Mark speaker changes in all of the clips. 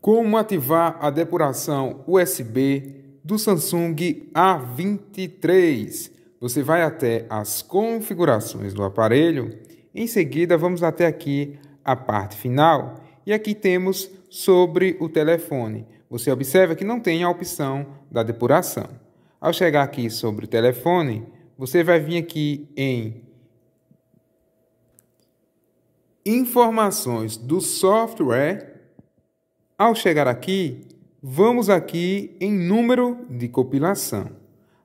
Speaker 1: Como ativar a depuração USB do Samsung A23? Você vai até as configurações do aparelho, em seguida vamos até aqui a parte final e aqui temos sobre o telefone. Você observa que não tem a opção da depuração. Ao chegar aqui sobre o telefone, você vai vir aqui em Informações do software ao chegar aqui, vamos aqui em número de compilação.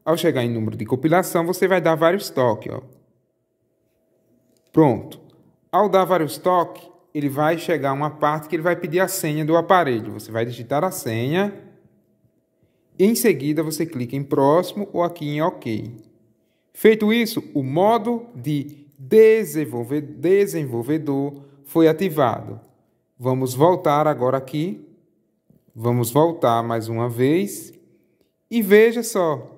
Speaker 1: Ao chegar em número de compilação, você vai dar vários toques. Ó. Pronto. Ao dar vários toques, ele vai chegar a uma parte que ele vai pedir a senha do aparelho. Você vai digitar a senha. E em seguida, você clica em próximo ou aqui em OK. Feito isso, o modo de desenvolvedor foi ativado. Vamos voltar agora aqui. Vamos voltar mais uma vez. E veja só,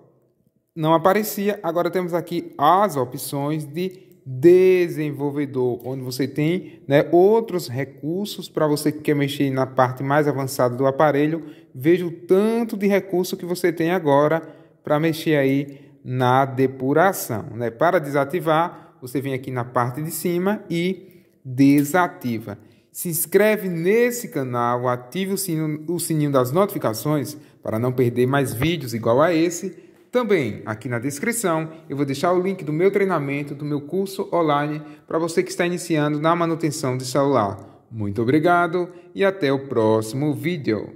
Speaker 1: não aparecia. Agora temos aqui as opções de desenvolvedor, onde você tem né, outros recursos para você que quer mexer na parte mais avançada do aparelho. Veja o tanto de recurso que você tem agora para mexer aí na depuração. Né? Para desativar, você vem aqui na parte de cima e desativa. Se inscreve nesse canal, ative o sininho, o sininho das notificações para não perder mais vídeos igual a esse. Também aqui na descrição eu vou deixar o link do meu treinamento, do meu curso online para você que está iniciando na manutenção de celular. Muito obrigado e até o próximo vídeo.